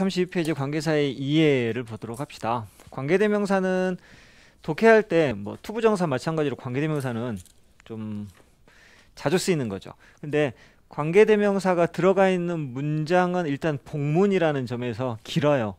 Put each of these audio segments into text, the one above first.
3 2페이지 관계사의 이해를 보도록 합시다. 관계대명사는 독해할 때뭐 투부정사 마찬가지로 관계대명사는 좀 자주 쓰이는 거죠. 근데 관계대명사가 들어가 있는 문장은 일단 복문이라는 점에서 길어요.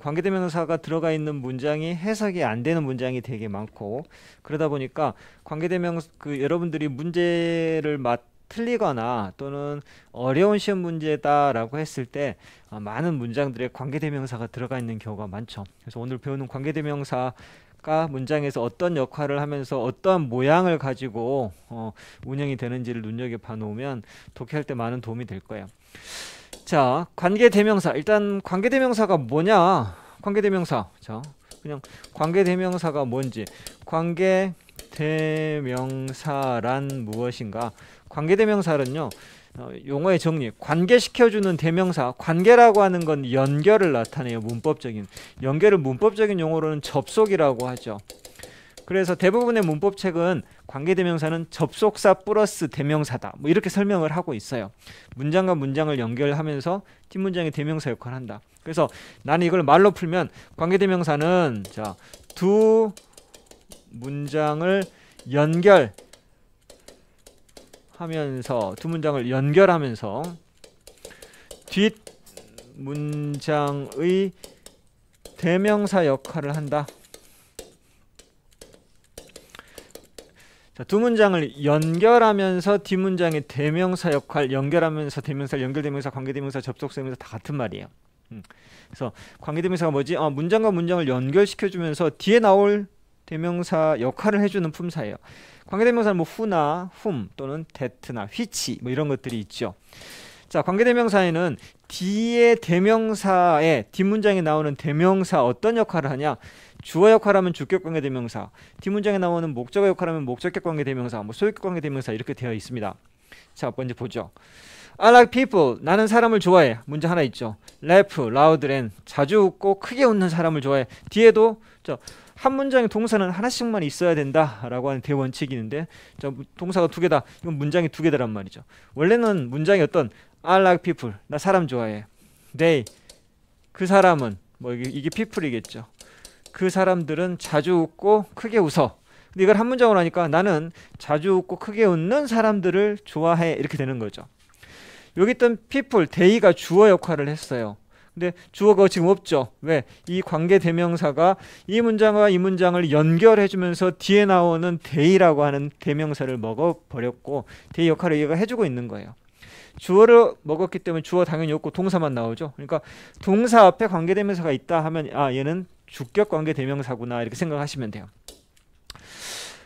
관계대명사가 들어가 있는 문장이 해석이 안 되는 문장이 되게 많고 그러다 보니까 관계대명그 여러분들이 문제를 맞 틀리거나 또는 어려운 시험 문제다라고 했을 때 어, 많은 문장들의 관계대명사가 들어가 있는 경우가 많죠. 그래서 오늘 배우는 관계대명사가 문장에서 어떤 역할을 하면서 어떠한 모양을 가지고 어, 운영이 되는지를 눈여겨 봐놓으면 독해할 때 많은 도움이 될 거예요. 자, 관계대명사. 일단 관계대명사가 뭐냐? 관계대명사. 자, 그냥 관계대명사가 뭔지. 관계 대명사란 무엇인가 관계대명사는요. 어, 용어의 정리 관계시켜주는 대명사 관계라고 하는 건 연결을 나타내요 문법적인 연결을 문법적인 용어로는 접속이라고 하죠 그래서 대부분의 문법책은 관계대명사는 접속사 플러스 대명사다 뭐 이렇게 설명을 하고 있어요 문장과 문장을 연결하면서 뒷문장이 대명사 역할을 한다 그래서 나는 이걸 말로 풀면 관계대명사는 자두 문장을 연결 하면서 두 문장을 연결하면서 뒷 문장의 대명사 역할을 한다. 자, 두 문장을 연결하면서 뒷문장의 대명사 역할, 연결하면서 대명사, 연결대명사, 관계대명사, 접속대명사 다 같은 말이에요. 음. 그래서 관계대명사가 뭐지? 아, 문장과 문장을 연결시켜주면서 뒤에 나올 대명사 역할을 해주는 품사예요. 관계대명사는 뭐 w 나훔 또는 데트나 휘치 뭐 이런 것들이 있죠. 자, 관계대명사에는 뒤의 대명사에 뒷문장에 나오는 대명사 어떤 역할을 하냐? 주어 역할하면 주격 관계대명사, 뒷문장에 나오는 목적어 역할하면 목적격 관계대명사, 뭐 소유격 관계대명사 이렇게 되어 있습니다. 자, 먼저 보죠. I like people. 나는 사람을 좋아해. 문제 하나 있죠. laugh, loud, and 자주 웃고 크게 웃는 사람을 좋아해. 뒤에도 저한 문장의 동사는 하나씩만 있어야 된다라고 하는 대원칙이 있는데 동사가 두 개다. 이건 문장이 두 개다란 말이죠. 원래는 문장이 어떤 I like people. 나 사람 좋아해. They 그 사람은 뭐 이게, 이게 people이겠죠. 그 사람들은 자주 웃고 크게 웃어. 근데 이걸 한 문장으로 하니까 나는 자주 웃고 크게 웃는 사람들을 좋아해 이렇게 되는 거죠. 여기 있던 people, day가 주어 역할을 했어요. 근데 주어가 지금 없죠. 왜? 이 관계 대명사가 이 문장과 이 문장을 연결해 주면서 뒤에 나오는 데이라고 하는 대명사를 먹어 버렸고 데이 역할을 얘가 해 주고 있는 거예요. 주어를 먹었기 때문에 주어 당연히 없고 동사만 나오죠. 그러니까 동사 앞에 관계 대명사가 있다 하면 아, 얘는 주격 관계 대명사구나 이렇게 생각하시면 돼요.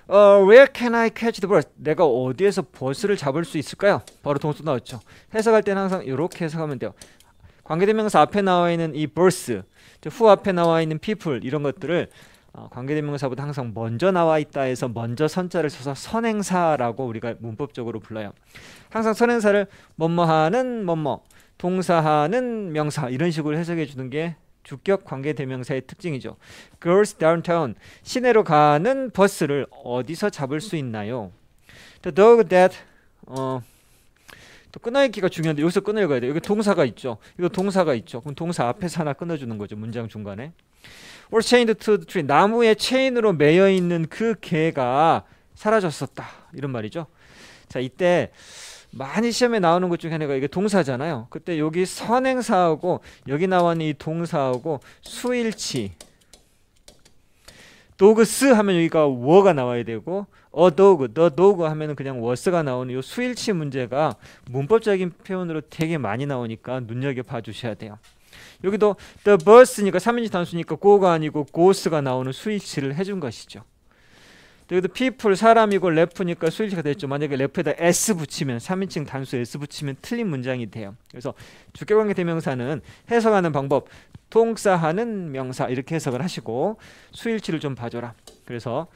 Uh, where can I catch the bus? 내가 어디에서 버스를 잡을 수 있을까요? 바로 동사 나왔죠. 해석할 때는 항상 이렇게 해석하면 돼요. 관계대명사 앞에 나와 있는 이 birth, 후 앞에 나와 있는 people 이런 것들을 어, 관계대명사보다 항상 먼저 나와 있다 해서 먼저 선자를 써서 선행사라고 우리가 문법적으로 불러요. 항상 선행사를 뭐뭐하는 뭐뭐 동사하는 명사 이런 식으로 해석해 주는 게 주격 관계대명사의 특징이죠. Girls downtown 시내로 가는 버스를 어디서 잡을 수 있나요? The dog that 어, 또 끊어읽기가 중요한데 여기서 끊어읽어야 돼요. 여기 동사가 있죠. 이거 동사가 있죠. 그럼 동사 앞에서 하나 끊어주는 거죠. 문장 중간에. or chained to the tree. 나무에 체인으로 매여 있는 그 개가 사라졌었다. 이런 말이죠. 자, 이때 많이 시험에 나오는 것 중에 하나가 이게 동사잖아요. 그때 여기 선행사하고 여기 나와있는 이 동사하고 수일치 도그스 하면 여기가 워가 나와야 되고 어 도그, 더 도그 하면은 그냥 워스가 나오는 이 수일치 문제가 문법적인 표현으로 되게 많이 나오니까 눈여겨 봐 주셔야 돼요. 여기도 the bus니까 3인치 단수니까 go가 아니고 goes가 나오는 스위치를 해준 것이죠. 여기도 people 사람이고 left니까 스위치가 됐죠. 만약에 left에다 s 붙이면 3인칭 단수 s 붙이면 틀린 문장이 돼요. 그래서 주격관계 대명사는 해석하는 방법 통사하는 명사 이렇게 해석을 하시고 수일치를 좀 봐줘라. 그래서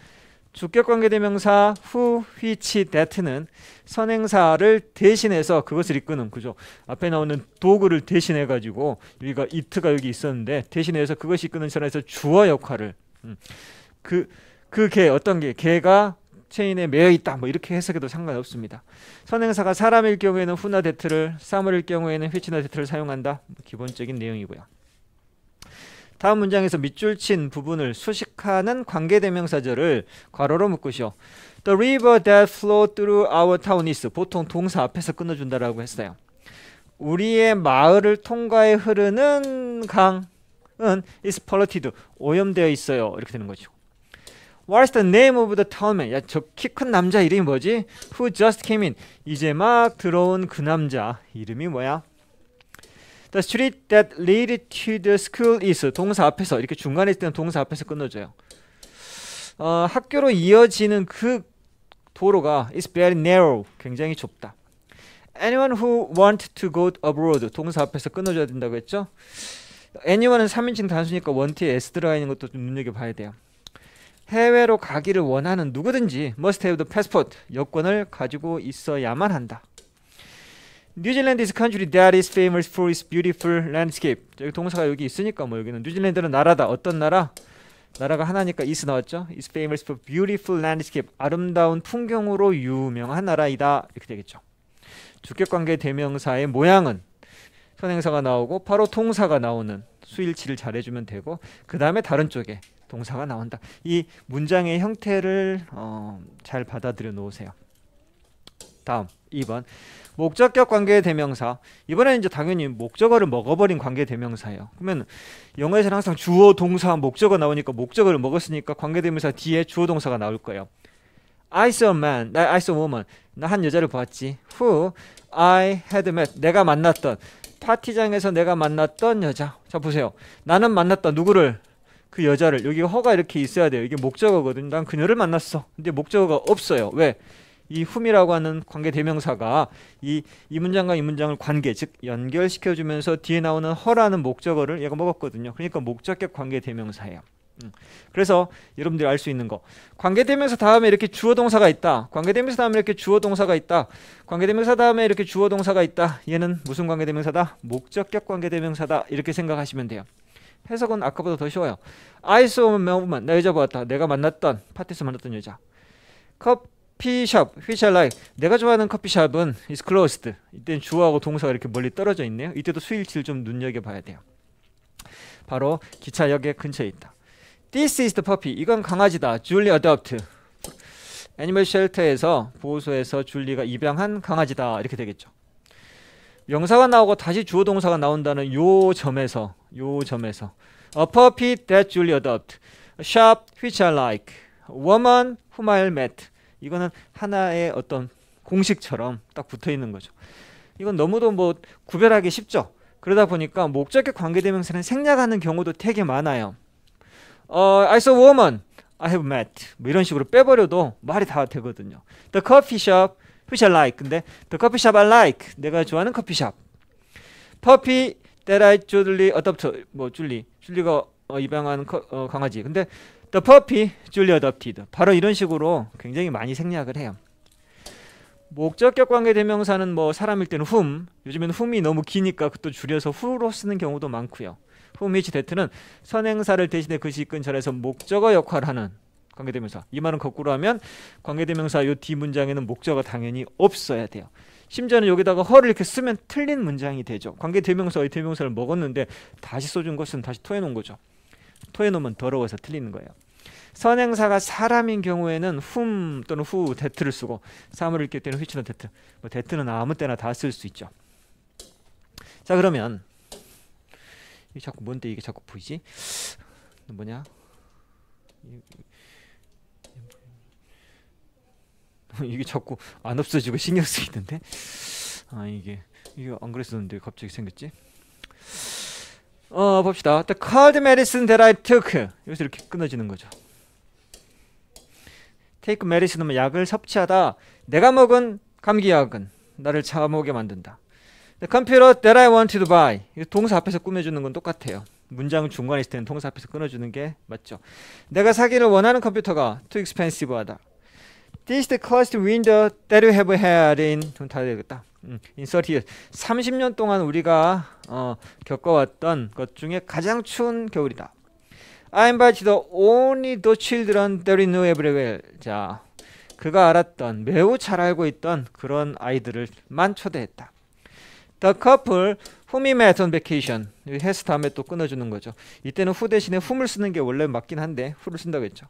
주격관계대명사 who, which, that는 선행사를 대신해서 그것을 이끄는 그죠 앞에 나오는 도구를 대신해 가지고 여기가 it가 여기 있었는데 대신해서 그것이 이끄는 전에서 주어 역할을 음. 그, 그 개, 어떤 개, 개가 체인에 매여 있다 뭐 이렇게 해석해도 상관없습니다 선행사가 사람일 경우에는 후나 데트를 사물일 경우에는 휘치나 데트를 사용한다 기본적인 내용이고요 다음 문장에서 밑줄 친 부분을 수식하는 관계대명사절을 괄호로 묶으시오. The river that flowed through our town is 보통 동사 앞에서 끊어준다라고 했어요. 우리의 마을을 통과해 흐르는 강은 is polluted 오염되어 있어요. 이렇게 되는 거죠. What's the name of the town man? 야, 저키 큰 남자 이름이 뭐지? Who just came in? 이제 막 들어온 그 남자 이름이 뭐야? The street that lead to the school is 동사 앞에서 이렇게 중간에 있던 동사 앞에서 끊어줘요. 어, 학교로 이어지는 그 도로가 is very narrow, 굉장히 좁다. Anyone who want to go abroad 동사 앞에서 끊어줘야 된다고 했죠. anyone은 3인칭 단수니까 원티에 s 들어가 있는 것도 좀 눈여겨봐야 돼요. 해외로 가기를 원하는 누구든지 must have the passport 여권을 가지고 있어야만 한다. 뉴질랜드 is country that is famous for its beautiful landscape. 여기 동사가 여기 있으니까 뭐 여기는 뉴질랜드는 나라다. 어떤 나라? 나라가 하나니까 is 나왔죠. is famous for beautiful landscape. 아름다운 풍경으로 유명한 나라이다. 이렇게 되겠죠. 주격관계 대명사의 모양은 선행사가 나오고 바로 동사가 나오는 수일치를 잘해주면 되고 그 다음에 다른 쪽에 동사가 나온다. 이 문장의 형태를 어, 잘 받아들여 놓으세요. 다음 2번 목적격 관계 대명사 이번에는 이제 당연히 목적어를 먹어버린 관계 대명사예요 그러면 영어에서는 항상 주어 동사 목적어 나오니까 목적어를 먹었으니까 관계 대명사 뒤에 주어 동사가 나올 거예요 I saw a man, I saw a woman 나 한 여자를 보았지 who I had met 내가 만났던 파티장에서 내가 만났던 여자 자 보세요 나는 만났다 누구를 그 여자를 여기 허가 이렇게 있어야 돼요 이게 목적어거든 요난 그녀를 만났어 근데 목적어가 없어요 왜 이훔이라고 하는 관계 대명사가 이, 이 문장과 이 문장을 관계 즉 연결시켜 주면서 뒤에 나오는 허라는 목적어를 얘가 먹었거든요. 그러니까 목적격 관계 대명사예요. 음. 그래서 여러분들이 알 수 있는 거 관계대명사 다음에 이렇게 주어 동사가 있다 관계대명사 다음에 이렇게 주어 동사가 있다 관계대명사 다음에 이렇게 주어 동사가 있다 얘는 무슨 관계대명사다 목적격 관계대명사다 이렇게 생각하시면 돼요 해석은 아까보다 더 쉬워요 I saw a woman 나 여자 보았다 내가 만났던 파티에서 만났던 여자 컵 커피숍, which I like. 내가 좋아하는 커피숍은 is closed. 이때는 주어하고 동사가 이렇게 멀리 떨어져 있네요. 이때도 수일치를 좀 눈여겨봐야 돼요. 바로 기차역의 근처에 있다. This is the puppy. 이건 강아지다. 줄리 어답트. 애니멀 쉘터에서 보호소에서 줄리가 입양한 강아지다. 이렇게 되겠죠. 명사가 나오고 다시 주어 동사가 나온다는 요 점에서 요 점에서 a puppy that Julie adopted, a shop which I like, a woman whom I met. 이거는 하나의 어떤 공식처럼 딱 붙어 있는 거죠. 이건 너무도 뭐 구별하기 쉽죠. 그러다 보니까 목적격 뭐 관계대명사는 생략하는 경우도 되게 많아요. 어, I saw a woman I have met 뭐 이런 식으로 빼버려도 말이 다 되거든요. The coffee shop which I like 근데 the coffee shop I like 내가 좋아하는 커피숍. Puppy that I j u l i adopt 뭐 줄리 줄리가 어, 입양한 커, 어, 강아지. 근데 The puppy, Julia adopted. 바로 이런 식으로 굉장히 많이 생략을 해요. 목적격 관계 대명사는 뭐 사람일 때는 whom, 요즘에는 whom이 너무 기니까 그것도 줄여서 who로 쓰는 경우도 많고요. whom, i c that는 선행사를 대신해 그시 끈 절에서 목적어 역할 하는 관계대명사. 이 말은 거꾸로 하면 관계대명사 요뒤 문장에는 목적어 당연히 없어야 돼요. 심지어는 여기다가 허를 이렇게 쓰면 틀린 문장이 되죠. 관계대명사의 대명사를 먹었는데 다시 써준 것은 다시 토해놓은 거죠. 토해놓으면 더러워서 틀리는 거예요. 선행사가 사람인 경우에는 훔 또는 후 데트를 쓰고 사물을 읽 때는 휘치는 데트 뭐 데트는 아무 때나 다 쓸 수 있죠. 자 그러면 이 자꾸 뭔데 이게 자꾸 보이지? 뭐냐? 이게 자꾸 안 없어지고 신경 쓰이는데 아 이게 이게 안 그랬었는데 갑자기 생겼지? 어 봅시다. The cold medicine that I took. 여기서 이렇게 끊어지는 거죠. Take medicine은 약을 섭취하다. 내가 먹은 감기약은 나를 잠오게 만든다. The computer that I wanted to buy. 동사 앞에서 꾸며주는 건 똑같아요. 문장 중간에 있을 때는 동사 앞에서 끊어주는 게 맞죠. 내가 사기를 원하는 컴퓨터가 too expensive하다. This is the cost window that you have had in 좀 다르겠다. 인서 n 30년 동안 우리가 어, 겪어왔던 것 중에 가장 추운 겨울이다. I invited only the children that knew e v e r y w e r e 자, 그가 알았던 매우 잘 알고 있던 그런 아이들을만 초대했다. The couple whom he met on vacation. 해스 다음에 또 끊어주는 거죠. 이때는 후 대신에 whom을 쓰는 게 원래 맞긴 한데 w 를 쓴다고 했죠.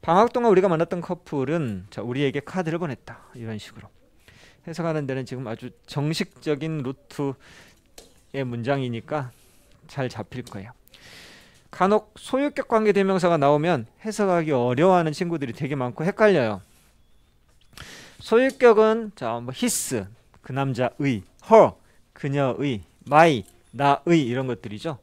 방학 동안 우리가 만났던 커플은 자, 우리에게 카드를 보냈다. 이런 식으로. 해석하는 데는 지금 아주 정식적인 루트의 문장이니까 잘 잡힐 거예요. 간혹 소유격 관계 대명사가 나오면 해석하기 어려워하는 친구들이 되게 많고 헷갈려요. 소유격은 자, 뭐 h i 그 남자의, h 그녀의, my, 나의 이런 것들이죠.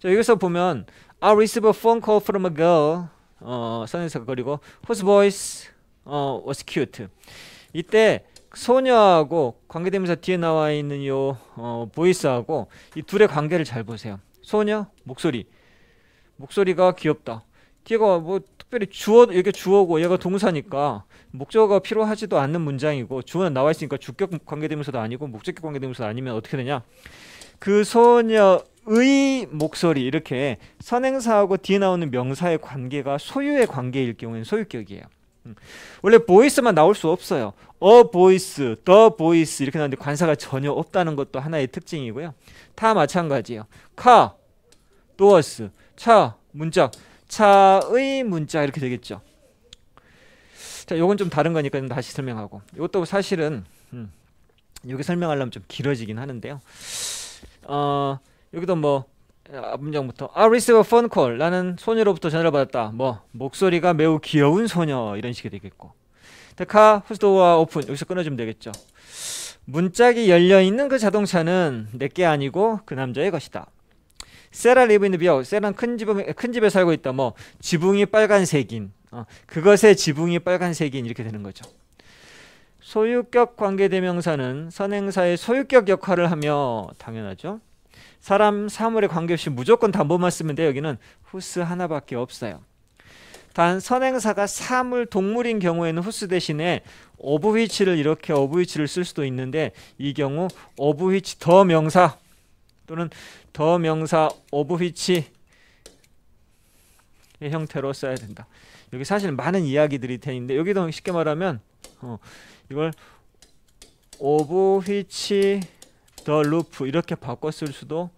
자, 여기서 보면 I receive a phone call from a girl 어, 선에서 그리고 whose voice 어, was cute 이때 소녀하고 관계대명사 뒤에 나와 있는 요 어, 보이스하고 이 둘의 관계를 잘 보세요. 소녀 목소리 목소리가 귀엽다. 뒤가 에뭐 특별히 주어 이게 주어고 얘가 동사니까 목적어가 필요하지도 않는 문장이고 주어는 나와 있으니까 주격 관계대명사도 아니고 목적격 관계대명사도 아니면 어떻게 되냐? 그 소녀의 목소리 이렇게 선행사하고 뒤에 나오는 명사의 관계가 소유의 관계일 경우에는 소유격이에요. 음. 원래 보이스만 나올 수 없어요. 어 보이스, 더 보이스 이렇게 나오는데 관사가 전혀 없다는 것도 하나의 특징이고요. 다 마찬가지예요. 카, 도어스, 차, 문자 차의 문자 이렇게 되겠죠. 자, 이건좀 다른 거니까 좀 다시 설명하고. 이것도 사실은 음, 여기 설명하려면 좀 길어지긴 하는데요. 어, 여기도 뭐 아, 문장부터 I receive a phone call 나는 소녀로부터 전화를 받았다 뭐 목소리가 매우 귀여운 소녀 이런 식이 되겠고 The car whose door open 여기서 끊어주면 되겠죠 문짝이 열려있는 그 자동차는 내게 아니고 그 남자의 것이다 세라 리브 인드 비어 세란 큰, 집큰 집에 살고 있다 뭐 지붕이 빨간색인 어, 그것의 지붕이 빨간색인 이렇게 되는 거죠 소유격 관계대명사는 선행사의 소유격 역할을 하며 당연하죠 사람 사물에 관계없이 무조건 담보만 쓰면 돼 여기는 후스 하나밖에 없어요. 단 선행사가 사물 동물인 경우에는 후스 대신에 오브위치를 이렇게 오브위치를쓸 수도 있는데 이 경우 오브위치더 명사 또는 더 명사 오브위치의 형태로 써야 된다. 여기 사실 많은 이야기들이 되는데 여기도 쉽게 말하면 어, 이걸 오브 위치 더 루프 이렇게 바꿨을 수도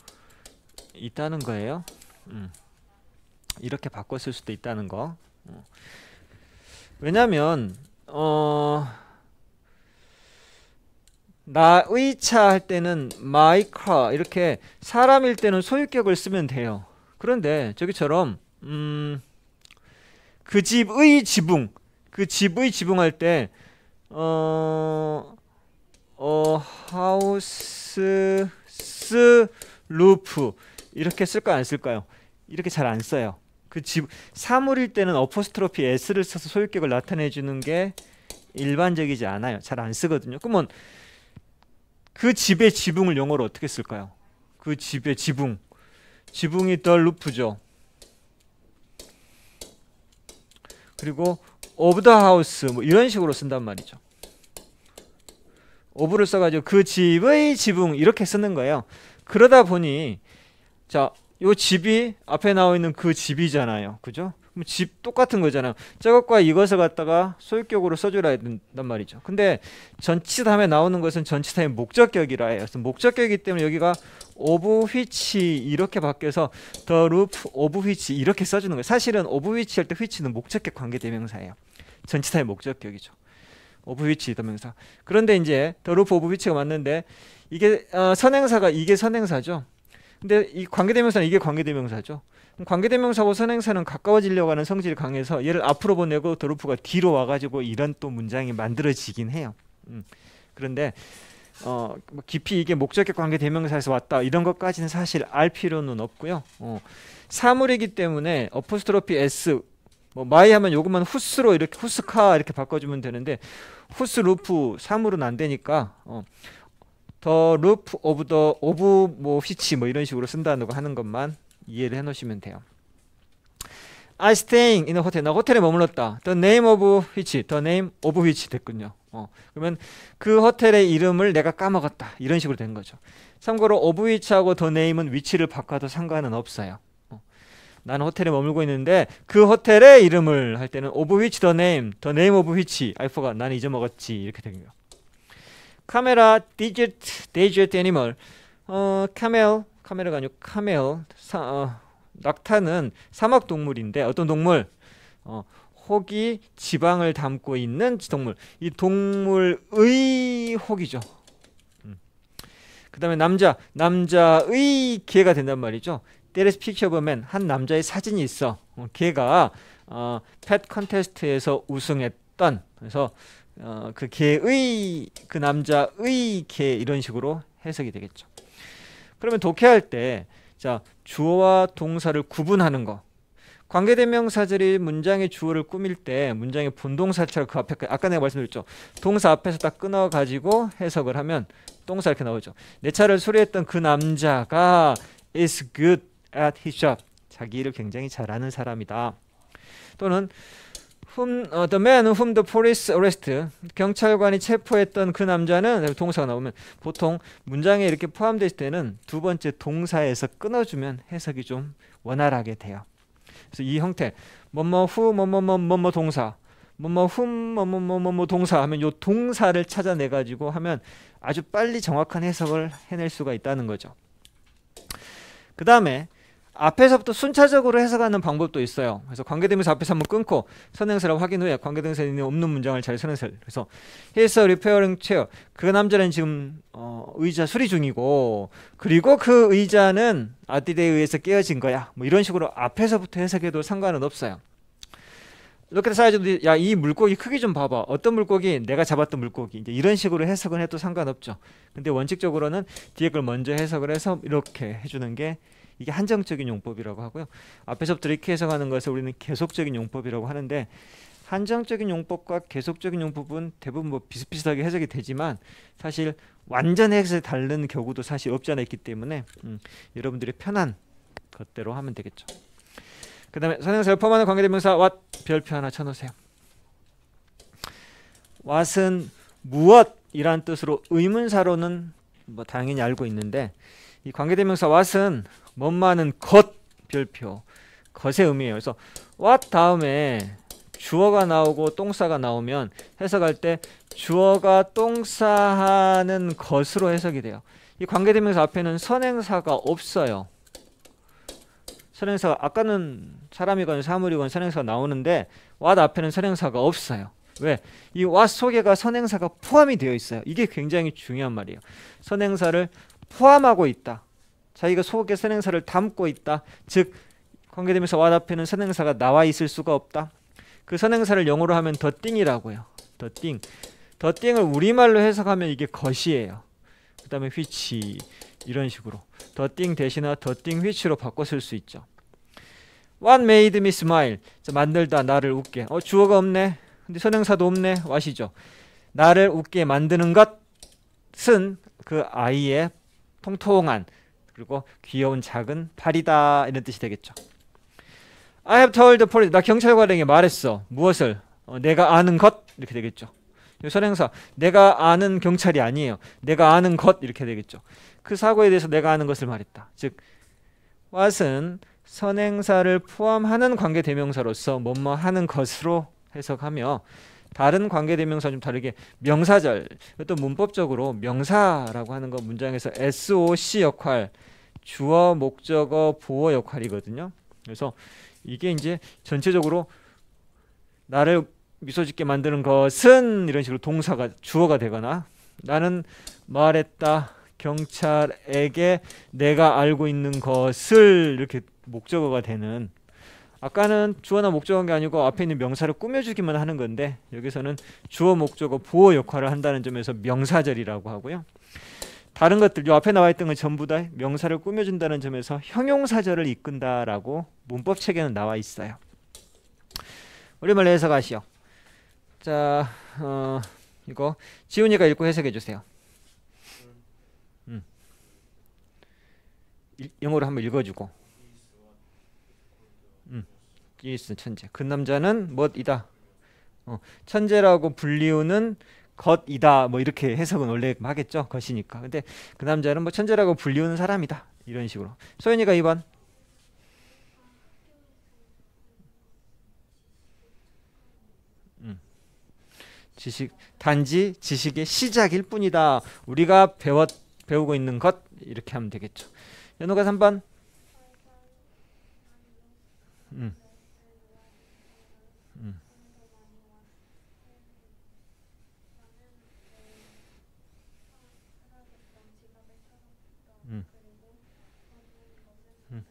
있다는 거예요. 음. 이렇게 바꿨을 수도 있다는 거. 음. 왜냐면 어 나의 차 할 때는 my car 이렇게 사람일 때는 소유격을 쓰면 돼요. 그런데 저기처럼 음, 그 집의 지붕 그 집의 지붕 할때 어어 하우스 스 루프 이렇게 쓸까요 안 쓸까요? 이렇게 잘 안 써요. 그 집 사물일 때는 어포스트로피 s를 써서 소유격을 나타내 주는 게 일반적이지 않아요. 잘 안 쓰거든요. 그러면 그 집의 지붕을 영어로 어떻게 쓸까요? 그 집의 지붕. 지붕이 더 루프죠. 그리고 오브 더 하우스 뭐 이런 식으로 쓴단 말이죠. 오브를 써가지고 그 집의 지붕 이렇게 쓰는 거예요. 그러다 보니 자, 요 집이 앞에 나와 있는 그 집이잖아요. 그죠? 그럼 집 똑같은 거잖아요. 저것과 이것을 갖다가 소유격으로 써줘야 된단 말이죠. 근데 전치다음에 나오는 것은 전치담의 목적격이라 해요. 그래서 목적격이기 때문에 여기가 오브 w 치 이렇게 바뀌어서 더 루프 오브 o 치 이렇게 써주는 거예요. 사실은 오브 w 치할때 w 치는 목적격 관계대명사예요. 전치담의 목적격이죠. 오브 위치 이더면서 그런데 이제 더 루프 오브 위치가 맞는데 이게 어, 선행사가 이게 선행사죠. 근데 이 관계대명사는 이게 관계대명사죠. 관계대명사하고 선행사는 가까워지려고 하는 성질이 강해서 얘를 앞으로 보내고 더 루프가 뒤로 와가지고 이런 또 문장이 만들어지긴 해요. 음. 그런데 어, 뭐 깊이 이게 목적격 관계 대명사에서 왔다 이런 것까지는 사실 알 필요는 없고요. 어, 사물이기 때문에 어포스트로피 s 뭐 마이 하면 요것만 후스로 이렇게 후스카 이렇게 바꿔주면 되는데 후스 루프 3으로는 안 되니까 어, 더 루프 오브 더 오브 뭐 휘치 뭐 이런 식으로 쓴다는 거 하는 것만 이해를 해 놓으시면 돼요. I staying in a hotel. 나 호텔에 머물렀다. The name of which. The name of which 됐군요. 어. 그러면 그 호텔의 이름을 내가 까먹었다. 이런 식으로 된 거죠. 참고로 of which하고 the name은 위치를 바꿔도 상관은 없어요. 나는 호텔에 머물고 있는데 그 호텔의 이름을 할 때는 of which the name, the name of which I forgot, 난 잊어먹었지 이렇게 됩니다. 카메라, digit, digit animal, 어, camel, 카메라가 아니고 camel, 사, 어, 낙타는 사막 동물인데 어떤 동물? 어, 혹이 지방을 담고 있는 동물. 이 동물의 혹이죠. 음. 그 다음에 남자, 남자의 개가 된단 말이죠. 때려서 피켜보면 한 남자의 사진이 있어. 어, 걔가 어, 펫 컨테스트에서 우승했던 그래서 어, 그 개의 그 남자의 개 이런 식으로 해석이 되겠죠. 그러면 독해할 때 자, 주어와 동사를 구분하는 거. 관계대명사들이 문장의 주어를 꾸밀 때 문장의 본동사처럼 그 앞에 아까 내가 말씀드렸죠. 동사 앞에서 딱 끊어 가지고 해석을 하면 동사 이렇게 나오죠. 내 차를 수리했던 그 남자가 is good at his job. 자기 일을 굉장히 잘하는 사람이다. 또는 whom, uh, the man whom the police arrest. 경찰관이 체포했던 그 남자는 동사가 나오면 보통 문장에 이렇게 포함될 때는 두 번째 동사에서 끊어주면 해석이 좀 원활하게 돼요. 그래서 이 형태 뭐뭐 후 뭐뭐뭐 뭐뭐 동사 뭐뭐 훔 뭐뭐뭐뭐 뭐, 동사 하면 요 동사를 찾아내 가지고 하면 아주 빨리 정확한 해석을 해낼 수가 있다는 거죠. 그 다음에 앞에서부터 순차적으로 해석하는 방법도 있어요. 그래서 관계대명사 앞에서 한번 끊고 선행사를 확인 후에 관계대명사에 있는 없는 문장을 잘 선행사를 그래서 he's repairing chair 그 남자는 지금 어, 의자 수리 중이고 그리고 그 의자는 아디에 의해서 깨어진 거야. 뭐 이런 식으로 앞에서부터 해석해도 상관은 없어요. 이렇게 사이즈도 야 이 물고기 크기 좀 봐봐 어떤 물고기 내가 잡았던 물고기 이제 이런 식으로 해석은 해도 상관없죠 근데 원칙적으로는 뒤에 걸 먼저 해석을 해서 이렇게 해주는 게 이게 한정적인 용법이라고 하고요. 앞에서부터 이렇게 해석하는 것을 우리는 계속적인 용법이라고 하는데 한정적인 용법과 계속적인 용법은 대부분 뭐 비슷비슷하게 해석이 되지만 사실 완전히 해석이 다른 경우도 사실 없지 않아 있기 때문에 음, 여러분들이 편한 것대로 하면 되겠죠. 그 다음에 선행사 옆만의 관계대명사 what 별표 하나 쳐놓으세요. what은 무엇이란 뜻으로 의문사로는 뭐 당연히 알고 있는데 이 관계대명사 what은 뭔마는것 별표 것의 의미예요. 그래서 what 다음에 주어가 나오고 똥싸가 나오면 해석할 때 주어가 똥싸하는 것으로 해석이 돼요. 이 관계대명사 앞에는 선행사가 없어요. 선행사가 아까는 사람이건 사물이건 선행사가 나오는데 what 앞에는 선행사가 없어요. 왜? 이 what 속에가 선행사가 포함이 되어 있어요. 이게 굉장히 중요한 말이에요. 선행사를 포함하고 있다. 자기가 속에 선행사를 담고 있다. 즉 관계되면서 와 앞에는 선행사가 나와 있을 수가 없다. 그 선행사를 영어로 하면 더띵이라고요. 더띵. 더띵을 우리말로 해석하면 이게 것이에요. 그 다음에 휘치 이런 식으로 더 띵 대신에 더띵 휘치로 바꿔 쓸 수 있죠. What made me smile? 만들다 나를 웃게. 어 주어가 없네. 근데 선행사도 없네. 와시죠. 나를 웃게 만드는 것은 그 아이의 통통한 그리고 귀여운 작은 팔이다 이런 뜻이 되겠죠. I have told the police. 나 경찰관에게 말했어. 무엇을? 어, 내가 아는 것 이렇게 되겠죠. 선행사 내가 아는 경찰이 아니에요. 내가 아는 것 이렇게 되겠죠. 그 사고에 대해서 내가 아는 것을 말했다. 즉 what은 선행사를 포함하는 관계 대명사로서 뭐뭐 하는 것으로 해석하며 다른 관계대명사 좀 다르게 명사절 이것 문법적으로 명사라고 하는 거 문장에서 SOC 역할 주어 목적어 보어 역할이거든요. 그래서 이게 이제 전체적으로 나를 미소짓게 만드는 것은 이런 식으로 동사가 주어가 되거나 나는 말했다 경찰에게 내가 알고 있는 것을 이렇게 목적어가 되는 아까는 주어나 목적한 게 아니고 앞에 있는 명사를 꾸며주기만 하는 건데 여기서는 주어 목적어 보어 역할을 한다는 점에서 명사절이라고 하고요. 다른 것들 요 앞에 나와 있던 건 전부 다 명사를 꾸며준다는 점에서 형용사절을 이끈다라고 문법 책에는 나와 있어요. 우리말로 해석하시오. 자, 어, 이거 지훈이가 읽고 해석해 주세요. 음. 영어로 한번 읽어주고. 음. 이스 천재. 그 남자는 뭐이다. 어, 천재라고 불리우는 것이다. 뭐 이렇게 해석은 원래 하겠죠. 것이니까. 근데 그 남자는 뭐 천재라고 불리우는 사람이다. 이런 식으로. 소연이가 2번. 음. 지식 단지 지식의 시작일 뿐이다. 우리가 배웠 배우고 있는 것 이렇게 하면 되겠죠. 연호가 3번. 음. 음. 음. 음.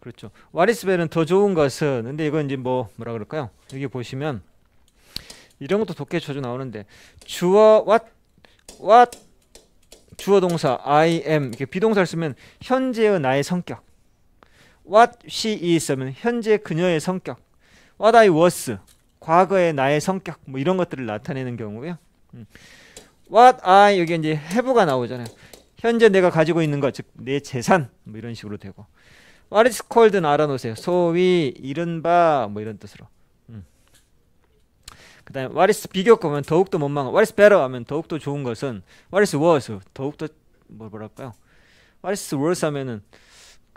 그렇죠. 와리스벨은 더 좋은 것은 근데 이건 이제 뭐 뭐라 그럴까요? 여기 보시면 이런 것도 도끼 쳐주 나오는데 주어 what what 주어 동사 I am 이렇게 비동사를 쓰면 현재의 나의 성격 what she is 하면 현재 그녀의 성격 what I was 과거의 나의 성격 뭐 이런 것들을 나타내는 경우고요 음. what I 여기 이제 have가 나오잖아요 현재 내가 가지고 있는 것 즉 내 재산 뭐 이런 식으로 되고 what is c a l l e d 알아놓으세요 소위 이른바 뭐 이런 뜻으로 음. 그 다음에 what is 비교 하면 더욱더 못망하 what is better 하면 더욱더 좋은 것은 what is worse 더욱더 뭐 뭐랄까요 what is worse 하면은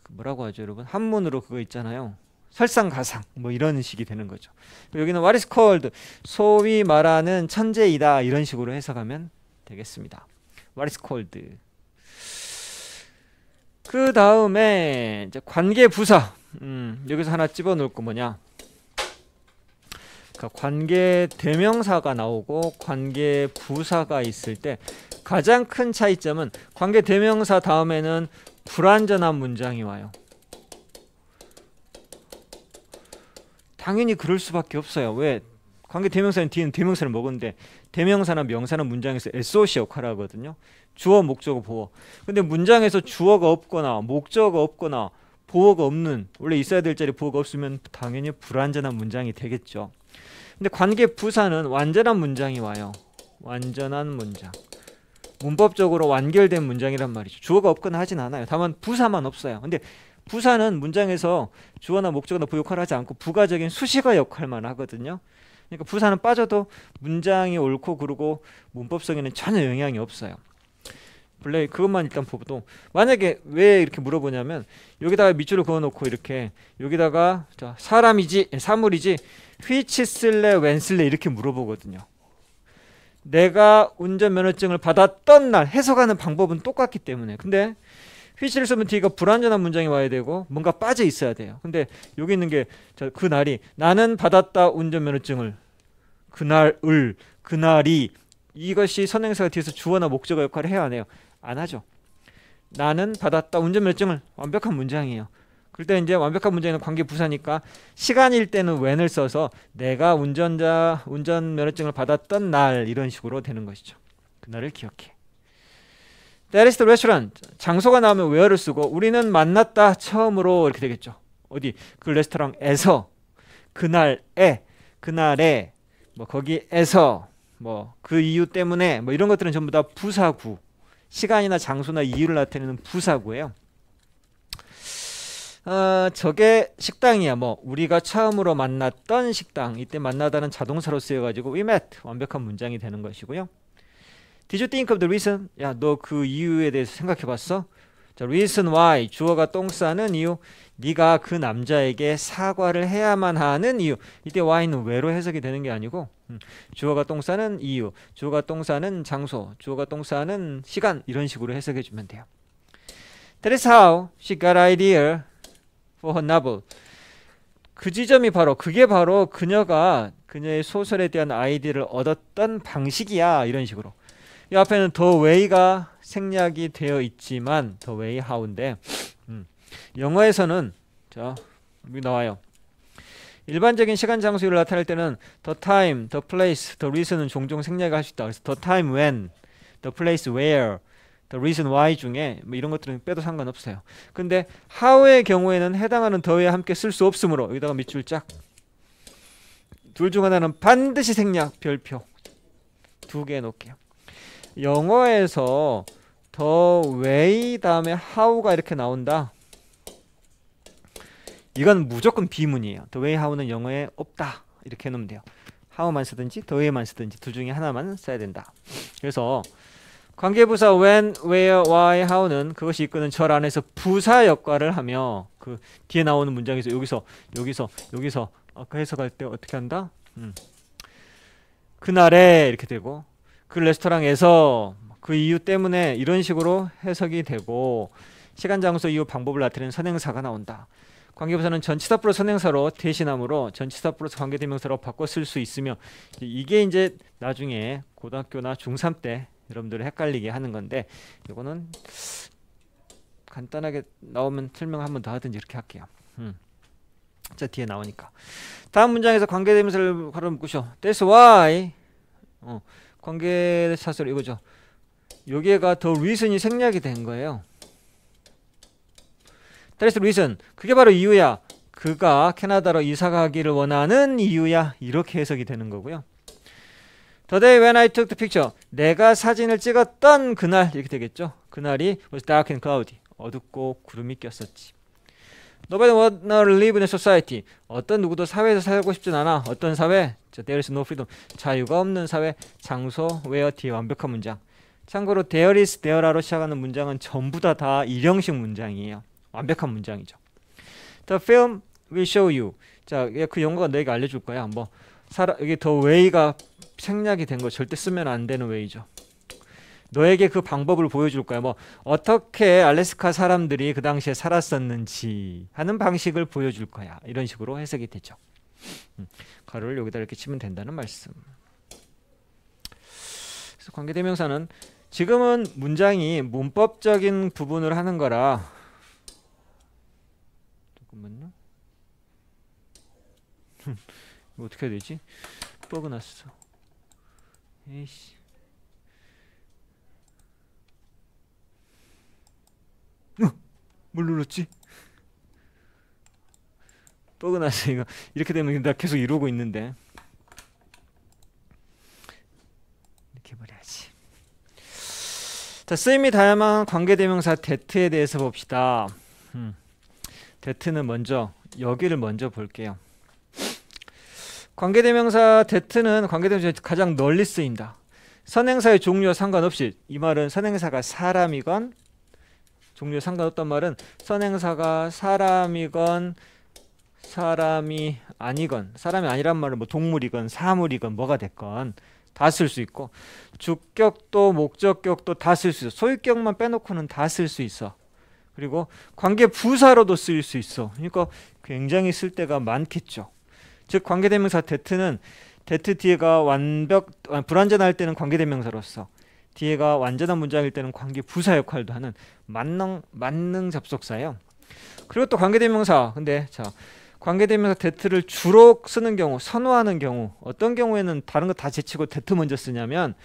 그 뭐라고 하죠 여러분 한문으로 그거 있잖아요 설상가상 뭐 이런 식이 되는 거죠 여기는 what is called 소위 말하는 천재이다 이런 식으로 해석하면 되겠습니다 what is called 그 다음에 이제 관계부사 음, 여기서 하나 집어넣을 거 뭐냐 그 그러니까 관계 대명사가 나오고 관계 부사가 있을 때 가장 큰 차이점은 관계 대명사 다음에는 불완전한 문장이 와요. 당연히 그럴 수밖에 없어요. 왜? 관계 대명사는 뒤에는 대명사를 먹었는데 대명사나 명사는 문장에서 SOC 역할을 하거든요. 주어, 목적어, 보어. 근데 문장에서 주어가 없거나 목적어가 없거나 보어가 없는 원래 있어야 될 자리 보어가 없으면 당연히 불완전한 문장이 되겠죠. 근데 관계 부사는 완전한 문장이 와요. 완전한 문장. 문법적으로 완결된 문장이란 말이죠. 주어가 없거나 하진 않아요. 다만 부사만 없어요. 근데 부사는 문장에서 주어나 목적어나 부역할을 하지 않고 부가적인 수식어 역할만 하거든요. 그러니까 부사는 빠져도 문장이 옳고 그르고 문법성에는 전혀 영향이 없어요. 블레이 그것만 일단 보고도 만약에 왜 이렇게 물어보냐면 여기다가 밑줄을 그어놓고 이렇게 여기다가 사람이지 사물이지 휘치슬레 웬슬레 이렇게 물어보거든요. 내가 운전면허증을 받았던 날 해석하는 방법은 똑같기 때문에 근데 휘시를 쓰면 뒤가 불완전한 문장이 와야 되고 뭔가 빠져 있어야 돼요 근데 여기 있는 게그 날이 나는 받았다 운전면허증을 그날을 그날이 이것이 선행사가 뒤에서 주어나 목적어 역할을 해야 하네요 안 하죠 나는 받았다 운전면허증을 완벽한 문장이에요 그때 럴 이제 완벽한 문제는 관계 부사니까 시간일 때는 when을 써서 내가 운전자 운전 면허증을 받았던 날 이런 식으로 되는 것이죠. 그날을 기억해. That is the restaurant. 장소가 나오면 where를 쓰고 우리는 만났다 처음으로 이렇게 되겠죠. 어디 그 레스토랑에서 그날에 그날에 뭐 거기에서 뭐 그 이유 때문에 뭐 이런 것들은 전부 다 부사구 시간이나 장소나 이유를 나타내는 부사구예요. 아, 저게 식당이야. 뭐 우리가 처음으로 만났던 식당. 이때 만나다는 자동사로 쓰여가지고 we met 완벽한 문장이 되는 것이고요. Did you think of the reason? 야, 너 그 이유에 대해서 생각해봤어? 자, reason why 주어가 똥 싸는 이유. 네가 그 남자에게 사과를 해야만 하는 이유. 이때 why는 왜로 해석이 되는 게 아니고 음, 주어가 똥 싸는 이유, 주어가 똥 싸는 장소, 주어가 똥 싸는 시간 이런 식으로 해석해 주면 돼요. That is how she got idea for her novel. 그 지점이 바로 그게 바로 그녀가 그녀의 소설에 대한 아이디를 얻었던 방식이야 이런 식으로 이 앞에는 더 웨이가 생략이 되어 있지만 더 웨이 하운데 음, 영어에서는 자 여기 나와요 일반적인 시간 장소를 나타낼 때는 the time, the place, the reason은 종종 생략할 수 있다 그래서 the time when, the place where the reason why 중에 뭐 이런 것들은 빼도 상관없어요. 근데 how의 경우에는 해당하는 더에 위 함께 쓸 수 없으므로 여기다가 밑줄 쫙. 둘 중 하나는 반드시 생략 별표 두 개 놓을게요. 영어에서 더 way 다음에 how가 이렇게 나온다. 이건 무조건 비문이에요. the way how는 영어에 없다. 이렇게 해놓으면 돼요. how만 쓰든지 the way만 쓰든지 둘 중에 하나만 써야 된다. 그래서 관계부사 when, where, why, how는 그것이 이끄는 절 안에서 부사 역할을 하며 그 뒤에 나오는 문장에서 여기서 여기서 여기서 아까 해석할 때 어떻게 한다? 음. 그날에 이렇게 되고 그 레스토랑에서 그 이유 때문에 이런 식으로 해석이 되고 시간 장소 이후 방법을 나타내는 선행사가 나온다. 관계부사는 전치사 플러스 선행사로 대신함으로 전치사 플러스 관계대명사로 바꿔 쓸 수 있으며 이게 이제 나중에 고등학교나 중3 때 여러분들을 헷갈리게 하는 건데 이거는 간단하게 나오면 설명 한번 더 하든지 이렇게 할게요. 음. 자 뒤에 나오니까 다음 문장에서 관계대명사를 바로 묶으셔. That's why 어, 관계사설 이거죠. 여기가 더 reason이 생략이 된 거예요. That's reason. 그게 바로 이유야. 그가 캐나다로 이사 가기를 원하는 이유야. 이렇게 해석이 되는 거고요. The day when I took the picture. 내가 사진을 찍었던 그날 이렇게 되겠죠. 그날이 was dark and cloudy. 어둡고 구름이 꼈었지. Nobody would not live in a society. 어떤 누구도 사회에서 살고 싶진 않아. 어떤 사회? There is no freedom. 자유가 없는 사회. 장소, where, 뒤에 완벽한 문장. 참고로 there is, there are로 시작하는 문장은 전부 다 다 일형식 문장이에요. 완벽한 문장이죠. The film will show you. 자, 그 연구가 너희가 알려줄 거야. 한번. 사라, 이게 더 웨이가 생략이 된 거 절대 쓰면 안 되는 웨이죠. 너에게 그 방법을 보여줄 거야. 뭐 어떻게 알래스카 사람들이 그 당시에 살았었는지 하는 방식을 보여줄 거야. 이런 식으로 해석이 되죠. 음, 가로를 여기다 이렇게 치면 된다는 말씀. 그래서 관계대명사는 지금은 문장이 문법적인 부분을 하는 거라. 잠깐만요. 어떻게 해야 되지? 버그 났어. 에이씨. 뭘 어, 눌렀지? 뻐근하지 이거 이렇게 되면 나 계속 이러고 있는데 자 쓰임이 다양한 관계대명사 대트에 대해서 봅시다 음. 대트는 먼저 여기를 먼저 볼게요 관계대명사 t 트는 관계대명사 에 가장 널리 쓰인다. 선행사의 종류와 상관없이 이 말은 선행사가 사람이건 종류에 상관없단 말은 선행사가 사람이건 사람이 아니건 사람이 아니란 말은 뭐 동물이건 사물이건 뭐가 됐건 다 쓸 수 있고 주격도 목적격도 다 쓸 수 있어 소유격만 빼놓고는 다 쓸 수 있어 그리고 관계 부사로도 쓸 수 있어 그러니까 굉장히 쓸 때가 많겠죠 즉 관계대명사 데트는 데트 뒤에가 완벽 아, 불완전할 때는 관계대명사로서 뒤에가 완전한 문장일 때는 관계 부사 역할도 하는 만능 만능 접속사예요. 그리고 또 관계대명사 근데 자 관계대명사 데트를 주로 쓰는 경우 선호하는 경우 어떤 경우에는 다른 거 다 제치고 데트 먼저 쓰냐면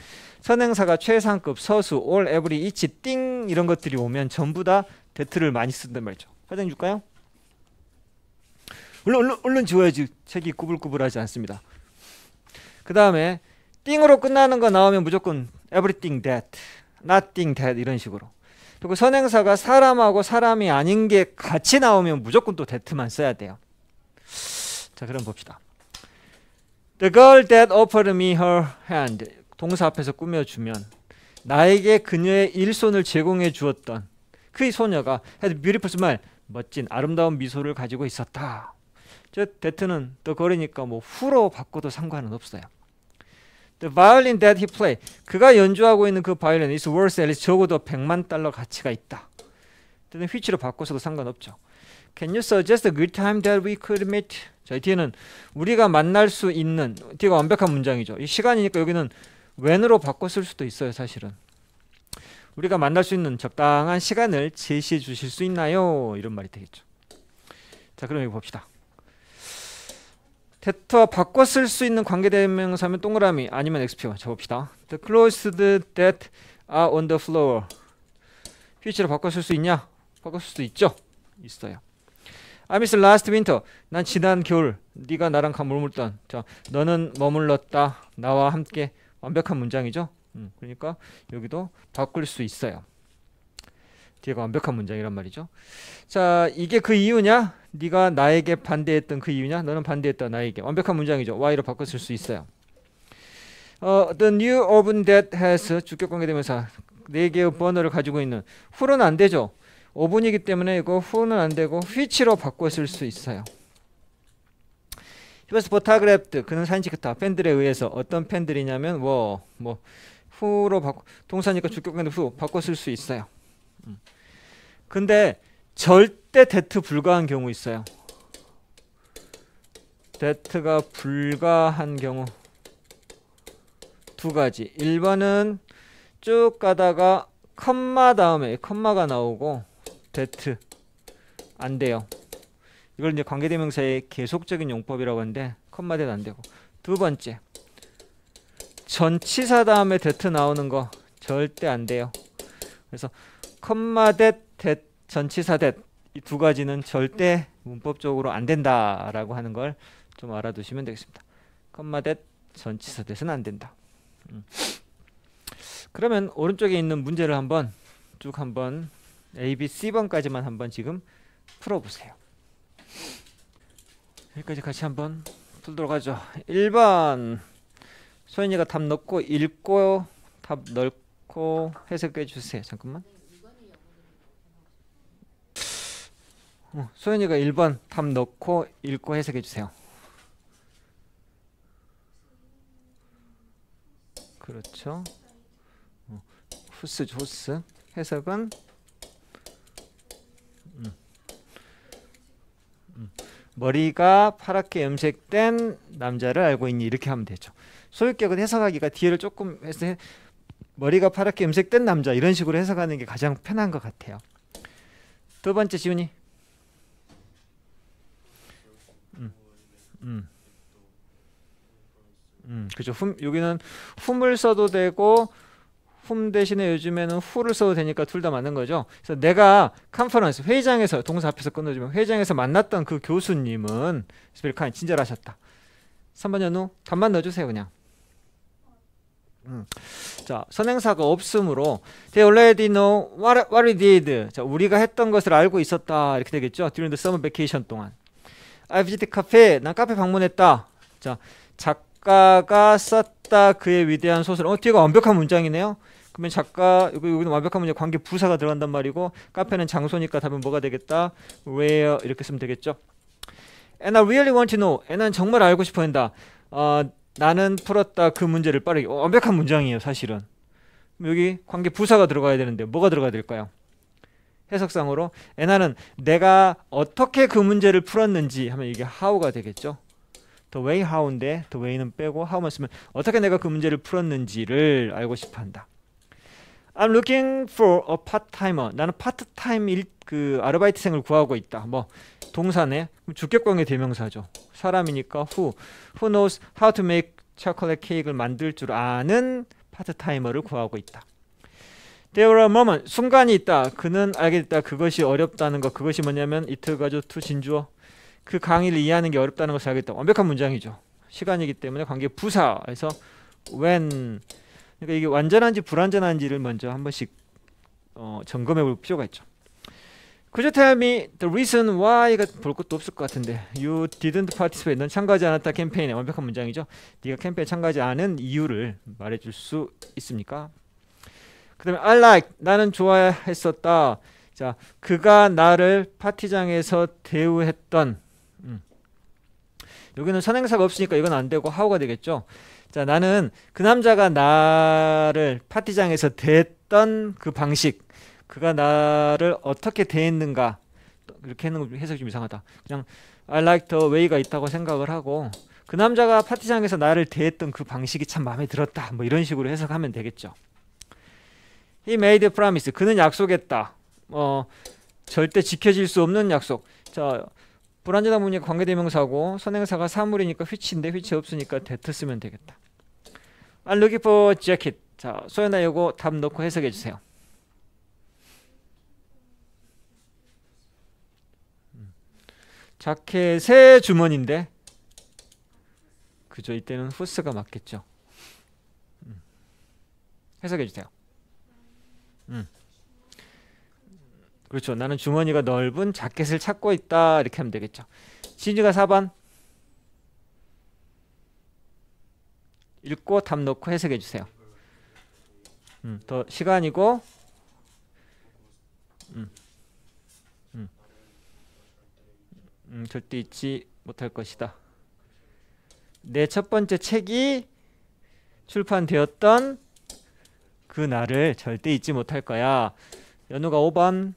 선행사가 최상급 서수 올 에브리 이치 띵 이런 것들이 오면 전부 다데트를 많이 쓴단 말이죠. 화장 줄까요? 얼른 얼른 얼른 지워야지 책이 구불구불하지 않습니다. 그 다음에 띵으로 끝나는 거 나오면 무조건 everything that, nothing that 이런 식으로. 그리고 선행사가 사람하고 사람이 아닌 게 같이 나오면 무조건 또 that만 써야 돼요. 자 그럼 봅시다. The girl that offered me her hand 동사 앞에서 꾸며주면 나에게 그녀의 일손을 제공해 주었던 그 소녀가 had beautiful smile 멋진 아름다운 미소를 가지고 있었다. 저 데트는 또 거리니까 뭐 후로 바꿔도 상관은 없어요. The violin that he play. 그가 연주하고 있는 그 바이올린 is worth at least 적어도 100만 달러 가치가 있다. 때는 휘치로 바꿔서도 상관없죠. Can you suggest a good time that we could meet? 자, 뒤에는 우리가 만날 수 있는 뒤가 완벽한 문장이죠. 이 시간이니까 여기는 when으로 바꿔 쓸 수도 있어요, 사실은. 우리가 만날 수 있는 적당한 시간을 제시해 주실 수 있나요? 이런 말이 되겠죠. 자, 그럼 여기 봅시다. 데터 바꿔 쓸수 있는 관계대명사면 동그라미 아니면 XP 적읍시다. The closed that are on the floor. 휘치로 바꿔 쓸수 있냐? 바꿔 쓸수 있죠. 있어요. I 아, miss last winter. 난 지난 겨울 네가 나랑 머물던 자 너는 머물렀다 나와 함께 완벽한 문장이죠. 음, 그러니까 여기도 바꿀 수 있어요. 뒤에가 완벽한 문장이란 말이죠. 자, 이게 그 이유냐? 네가 나에게 반대했던 그 이유냐? 너는 반대했다 나에게. 완벽한 문장이죠. why로 바꿨을수 있어요. 어, the new oven that has 주격 관계되면서네 개의 번호를 가지고 있는 후 h 는안 되죠. 오븐이기 때문에 이거 후는안 되고 휘치로바꿨을수 있어요. He was photographed. 그는 사진 찍혔다. 팬들에 의해서 어떤 팬들이냐면 뭐뭐후로 바꿔 동사니까 주격 관계 who 바꿨을수 있어요. 음. 근데 절대 데트 불가한 경우 있어요. 데트가 불가한 경우 두 가지. 1번은 쭉 가다가 컴마 다음에 컴마가 나오고 데트 안 돼요. 이걸 이제 관계대명사의 계속적인 용법이라고 하는데 컴마 데도 안 되고 두 번째 전치사 다음에 데트 나오는 거 절대 안 돼요. 그래서 컴마댓, 댓, 전치사댓 이 두 가지는 절대 문법적으로 안 된다라고 하는 걸 좀 알아두시면 되겠습니다. 컴마댓, 전치사댓은 안 된다. 음. 그러면 오른쪽에 있는 문제를 한번 쭉 한번 A, B, C번까지만 한번 지금 풀어보세요. 여기까지 같이 한번 풀도록 하죠. 1번 소연이가 답 넣고 읽고 답 넣고 해석해 주세요. 잠깐만. 어, 소연이가 1번 답 넣고 읽고 해석해 주세요. 그렇죠. 어, 후스 호스. 해석은 음. 음. 머리가 파랗게 염색된 남자를 알고 있니 이렇게 하면 되죠. 소유격은 해석하기가 뒤를 조금 해서 머리가 파랗게 염색된 남자 이런 식으로 해석하는 게 가장 편한 것 같아요. 두 번째 지훈이 음. 음. 그죠. 훔, 여기는 훔을 써도 되고 훔 대신에 요즘에는 후를 써도 되니까 둘 다 맞는 거죠. 그래서 내가 컨퍼런스 회장에서 동사 앞에서 끊어주면 회장에서 만났던 그 교수님은 스피르카인 친절하셨다. 3번 연우 답만 넣어주세요 그냥. 음. 자 선행사가 없으므로 they already know what, what we did. 자 우리가 했던 것을 알고 있었다 이렇게 되겠죠. during the summer vacation 동안. 아 v i s i t e 난 카페 방문했다. 자, 작가가 썼다 그의 위대한 소설. 어, 뒤가 완벽한 문장이네요. 그러면 작가 여기 여기는 완벽한 문제 관계 부사가 들어간단 말이고 카페는 장소니까 답은 뭐가 되겠다. where 이렇게 쓰면 되겠죠. And I really want to know. a 는 정말 알고 싶어한다. 어, 나는 풀었다 그 문제를 빠르게. 어, 완벽한 문장이에요, 사실은. 여기 관계 부사가 들어가야 되는데 뭐가 들어가야 될까요? 해석상으로 n 나는 내가 어떻게 그 문제를 풀었는지 하면 이게 how가 되겠죠. the way how인데 the way는 빼고 how만 쓰면 어떻게 내가 그 문제를 풀었는지를 알고 싶어 한다. I'm looking for a part-timer. 나는 파트타임 일, 그 아르바이트생을 구하고 있다. 뭐 동사네. 주격관계 대명사죠. 사람이니까 who. who knows how to make chocolate cake를 만들 줄 아는 파트타이머를 구하고 있다. There are moments 순간이 있다. 그는 알게 됐다. 그것이 어렵다는 것. 그것이 뭐냐면 이틀 가족 투 진주어. 그 강의를 이해하는 게 어렵다는 것을 알겠다. 완벽한 문장이죠. 시간이기 때문에 관계 부사에서 when 그러니까 이게 완전한지 불완전한지를 먼저 한 번씩 어, 점검해 볼 필요가 있죠. Could you tell me the reason why가 볼 것도 없을 것 같은데 You didn't participate. 넌 참가하지 않았다 캠페인에 완벽한 문장이죠. 네가 캠페인 에 참가하지 않은 이유를 말해줄 수 있습니까? 그다음에 I like 나는 좋아했었다. 자, 그가 나를 파티장에서 대우했던 음. 여기는 선행사가 없으니까 이건 안 되고 하우가 되겠죠. 자, 나는 그 남자가 나를 파티장에서 대했던 그 방식, 그가 나를 어떻게 대했는가 이렇게 하는 거 해석이 좀 이상하다. 그냥 I like the way가 있다고 생각을 하고 그 남자가 파티장에서 나를 대했던 그 방식이 참 마음에 들었다. 뭐 이런 식으로 해석하면 되겠죠. He made promise. 그는 약속했다. 어, 절대 지켜질 수 없는 약속. 자, 불안전한 문이 관계대명사고 선행사가 사물이니까 휘치인데 휘치 없으니까 데트 쓰면 되겠다. I'm looking for jacket. 자, 소연아 요거 답 넣고 해석해 주세요. 자켓의 주머니인데 그죠 이때는 후스가 맞겠죠 음. 해석해 주세요 음. 그렇죠. 나는 주머니가 넓은 자켓을 찾고 있다. 이렇게 하면 되겠죠. 시즈가 4번. 읽고 답 넣고 해석해 주세요. 음, 더 시간이고 음, 음, 음, 절대 잊지 못할 것이다. 내첫 네, 번째 책이 출판되었던 그 날을 절대 잊지 못할 거야. 연우가 5번.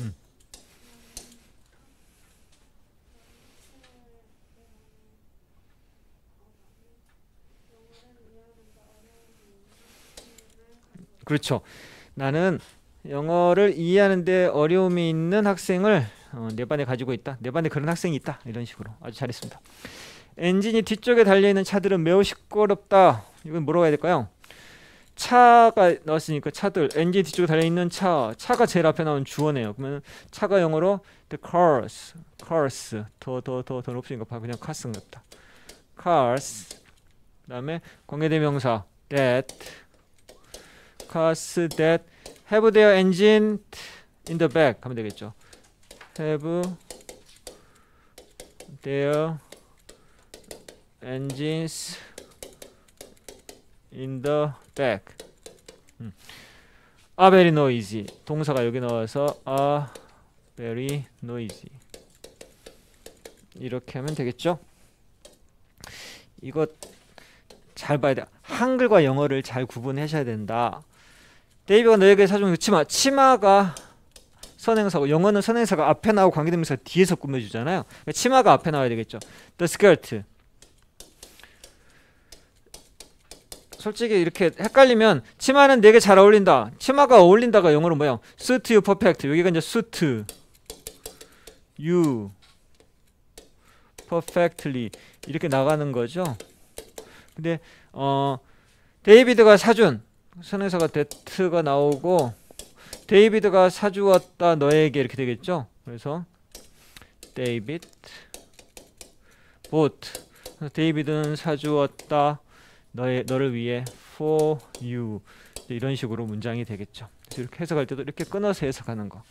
음. 그렇죠. 나는 영어를 이해하는데 어려움이 있는 학생을 어, 내 반에 가지고 있다. 내 반에 그런 학생이 있다. 이런 식으로 아주 잘했습니다. 엔진이 뒤쪽에 달려있는 차들은 매우 시끄럽다. 이건 뭐라고 야 될까요? 차가 나왔으니까 차들 엔진 뒤쪽에 달려있는 차 차가 제일 앞에 나온 주어네요 그러면 차가 영어로 the cars cars 더더더더 높으니까 그냥 cars 같다 cars 그 다음에 관계대명사 that cars that have their engine in the back 하면 되겠죠 have their engines in the back. 음. 아 very noisy. 동사가 여기 나와서 아 very noisy. 이렇게 하면 되겠죠? 이거 잘 봐야 돼. 한글과 영어를 잘 구분하셔야 된다. 데이비가 너에게 사준 치마. 치마가 선행사고 영어는 선행사가 앞에 나오고 관계대명사 뒤에서 꾸며주잖아요. 그러니까 치마가 앞에 나와야 되겠죠. The skirt. 솔직히 이렇게 헷갈리면 치마는 내게 잘 어울린다. 치마가 어울린다가 영어로 뭐야요 suit you perfect. 여기가 이제 suit you perfectly 이렇게 나가는 거죠. 근데 어 데이비드가 사준 선행사가 데트가 나오고 데이비드가 사주었다 너에게 이렇게 되겠죠? 그래서 데이비드 보트 데이비드는 사주었다 너의, 너를 위해 for you 이런 식으로 문장이 되겠죠. 이렇게 해석할 때도 이렇게 끊어서 해석하는 거.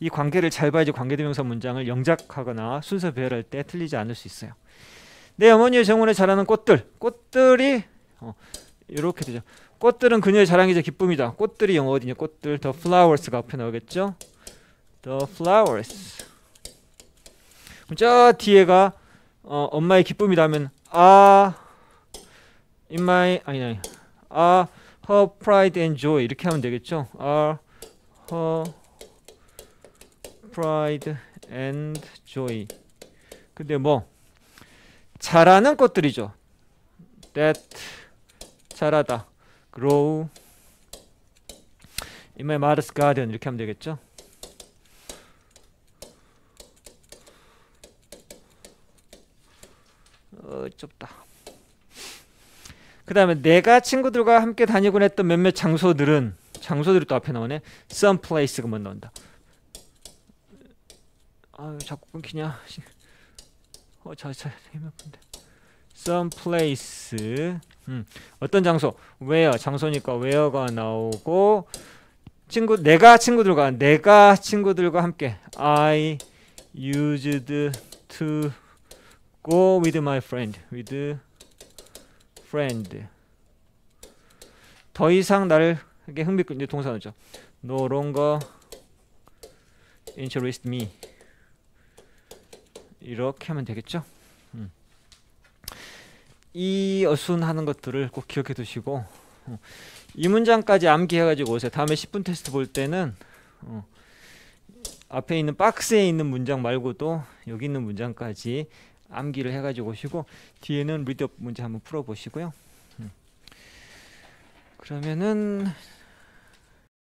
이 관계를 잘 봐야지 관계대명사 문장을 영작하거나 순서 배열할 때 틀리지 않을 수 있어요. 내 어머니의 정원에 자라는 꽃들, 꽃들이 어, 이렇게 되죠. 꽃들은 그녀의 자랑이자 기쁨이다. 꽃들이 영어 어디냐? 꽃들 t flowers가 앞에 나오겠죠? the flowers. 그럼 저 뒤에가 어, 엄마의 기쁨이다 면아 in my 아니 아니 아 her pride and joy 이렇게 하면 되겠죠? a 아, her pride and joy. 근데 뭐 자라는 꽃들이죠. that 자라다. grow in my mother's garden 이렇게 하면 되겠죠? 어, 좁다. 그 다음에 내가 친구들과 함께 다니곤 했던 몇몇 장소들은 장소들이 또 앞에 나오네. some place가 먼저 나온다. 아 자꾸 끊기냐. 어, 저, 저, 힘이 아픈데. someplace 음, 어떤 장소 where 장소니까 where가 나오고 친구 내가 친구들과 내가 친구들과 함께 I used to go with my friend with friend 더 이상 나를 이게 흥미끌 이제 동사죠 no longer interest me 이렇게 하면 되겠죠? 이 어순하는 것들을 꼭 기억해 두시고 어, 이 문장까지 암기해가지고 오세요. 다음에 10분 테스트 볼 때는 어, 앞에 있는 박스에 있는 문장 말고도 여기 있는 문장까지 암기를 해가지고 오시고 뒤에는 리드업 문제 한번 풀어보시고요. 음. 그러면은